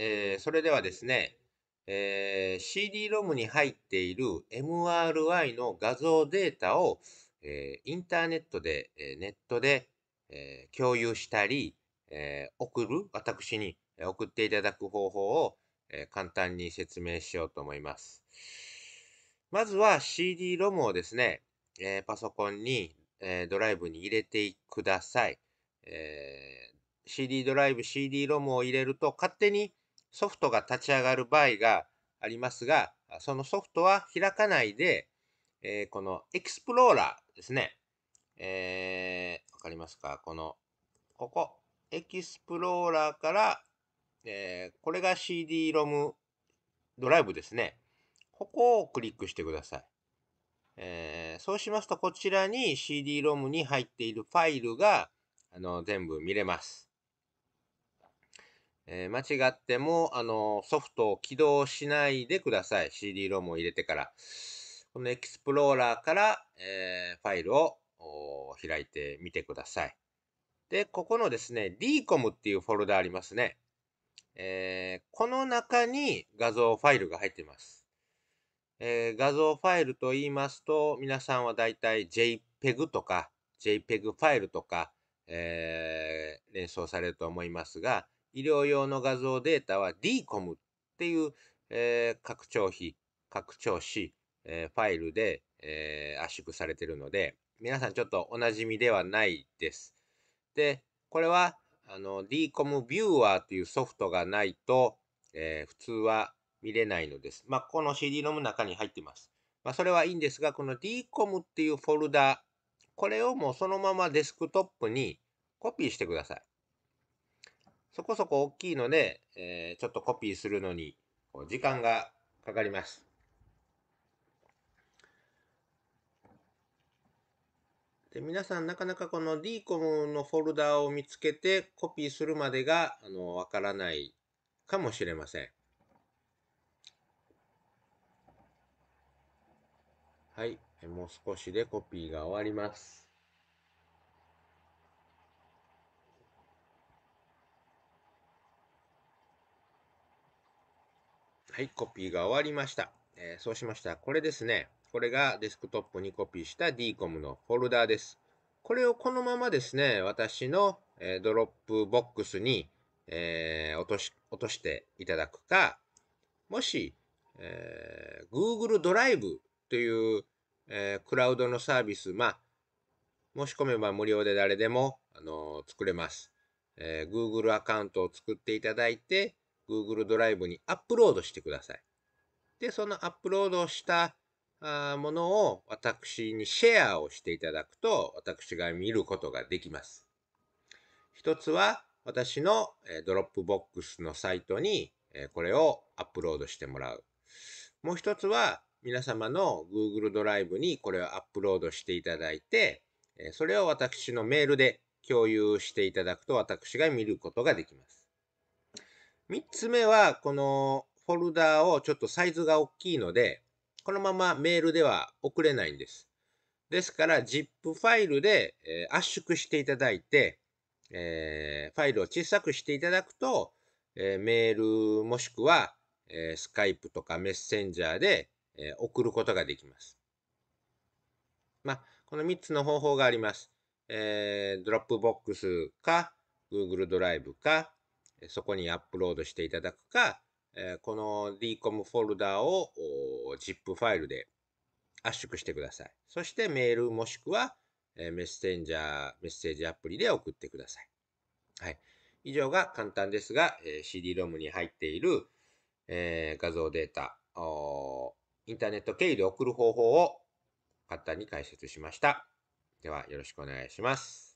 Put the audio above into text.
えー、それではですね、えー、CD-ROM に入っている MRI の画像データを、えー、インターネットで、えー、ネットで、えー、共有したり、えー、送る、私に送っていただく方法を、えー、簡単に説明しようと思います。まずは CD-ROM をですね、えー、パソコンに、えー、ドライブに入れてください。えー、CD ドライブ、CD-ROM を入れると勝手にソフトが立ち上がる場合がありますが、そのソフトは開かないで、えー、このエクスプローラーですね。えー、わかりますかこの、ここ、エクスプローラーから、えー、これが CD-ROM ドライブですね。ここをクリックしてください。えー、そうしますと、こちらに CD-ROM に入っているファイルが、あの、全部見れます。えー、間違っても、あの、ソフトを起動しないでください。CD ロムを入れてから。このエクスプローラーから、えー、ファイルを開いてみてください。で、ここのですね、DCOM っていうフォルダありますね。えー、この中に画像ファイルが入っています。えー、画像ファイルと言いますと、皆さんはだいたい JPEG とか JPEG ファイルとか、えー、連想されると思いますが、医療用の画像データは DCOM っていう、えー、拡張比、拡張子、えー、ファイルで、えー、圧縮されてるので、皆さんちょっとおなじみではないです。で、これはあの DCOM Viewer というソフトがないと、えー、普通は見れないのです。まあ、この CD の中に入ってます。まあ、それはいいんですが、この DCOM っていうフォルダ、これをもうそのままデスクトップにコピーしてください。そこそこ大きいので、えー、ちょっとコピーするのに、こう時間がかかります。で皆さんなかなかこの DCOM のフォルダを見つけてコピーするまでがあのわからないかもしれません。はい、もう少しでコピーが終わります。はい、コピーが終わりました。えー、そうしましたら、これですね。これがデスクトップにコピーした DCOM のフォルダーです。これをこのままですね、私の、えドロップボックスに、えー、落とし、落としていただくか、もし、えー、Google ドライブという、えー、クラウドのサービス、まあ、申し込めば無料で誰でも、あのー、作れます、えー。Google アカウントを作っていただいて、Google ドライブにアップロードしてください。で、そのアップロードしたものを私にシェアをしていただくと、私が見ることができます。一つは、私のドロップボックスのサイトにこれをアップロードしてもらう。もう一つは、皆様の Google ドライブにこれをアップロードしていただいて、それを私のメールで共有していただくと私が見ることができます。三つ目は、このフォルダーをちょっとサイズが大きいので、このままメールでは送れないんです。ですから、ZIP ファイルで、え圧縮していただいて、えファイルを小さくしていただくと、えメールもしくは、えスカイプとかメッセンジャーで、え送ることができます。まあ、この3つの方法があります。えー、ドロップボックスか、Google ドライブか、そこにアップロードしていただくか、この DCOM フォルダを ZIP ファイルで圧縮してください。そしてメールもしくはメッセンジャー、メッセージアプリで送ってください。はい。以上が簡単ですが、CD-ROM に入っている画像データ、インターネット経由で送る方法を簡単に解説しました。ではよろしくお願いします。